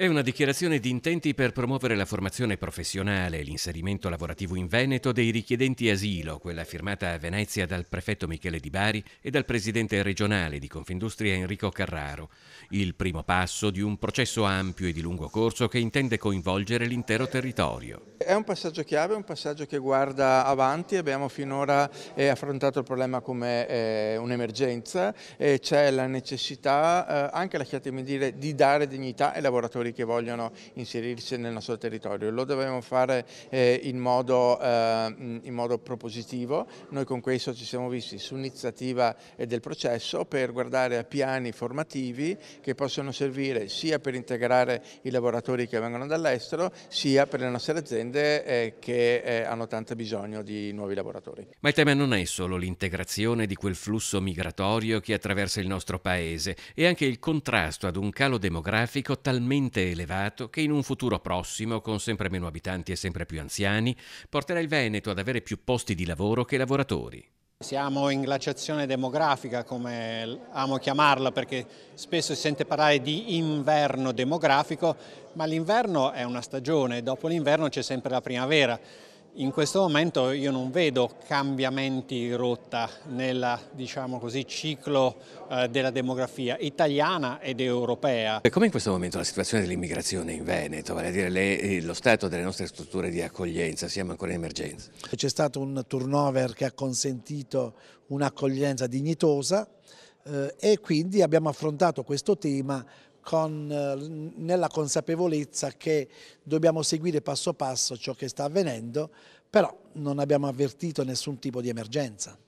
È una dichiarazione di intenti per promuovere la formazione professionale e l'inserimento lavorativo in Veneto dei richiedenti asilo, quella firmata a Venezia dal prefetto Michele Di Bari e dal presidente regionale di Confindustria Enrico Carraro. Il primo passo di un processo ampio e di lungo corso che intende coinvolgere l'intero territorio. È un passaggio chiave, un passaggio che guarda avanti. Abbiamo finora eh, affrontato il problema come eh, un'emergenza e c'è la necessità, eh, anche lasciatemi dire, di dare dignità ai lavoratori produttori che vogliono inserirsi nel nostro territorio. Lo dobbiamo fare eh, in, modo, eh, in, modo, propositivo. Noi con questo ci siamo visti su iniziativa eh, del processo per guardare a piani formativi che possono servire sia per integrare i lavoratori che vengono dall'estero, sia per le nostre aziende eh, che eh, hanno tanto bisogno di nuovi lavoratori. Ma il tema non è solo l'integrazione di quel flusso migratorio che attraversa il nostro paese, è anche il contrasto ad un calo demografico talmente talmente elevato che in un futuro prossimo, con sempre meno abitanti e sempre più anziani, porterà il Veneto ad avere più posti di lavoro che lavoratori. Siamo in glaciazione demografica, come amo chiamarla, perché spesso si sente parlare di inverno demografico, ma l'inverno è una stagione, dopo l'inverno c'è sempre la primavera. In questo momento io non vedo cambiamenti di rotta nel diciamo così, ciclo eh, della demografia italiana ed europea. Come in questo momento la situazione dell'immigrazione in Veneto, vale a dire le, eh, lo stato delle nostre strutture di accoglienza, siamo ancora in emergenza? C'è stato un turnover che ha consentito un'accoglienza dignitosa eh, e quindi abbiamo affrontato questo tema con, eh, nella consapevolezza che dobbiamo seguire passo passo ciò che sta avvenendo, però non abbiamo avvertito nessun tipo di emergenza.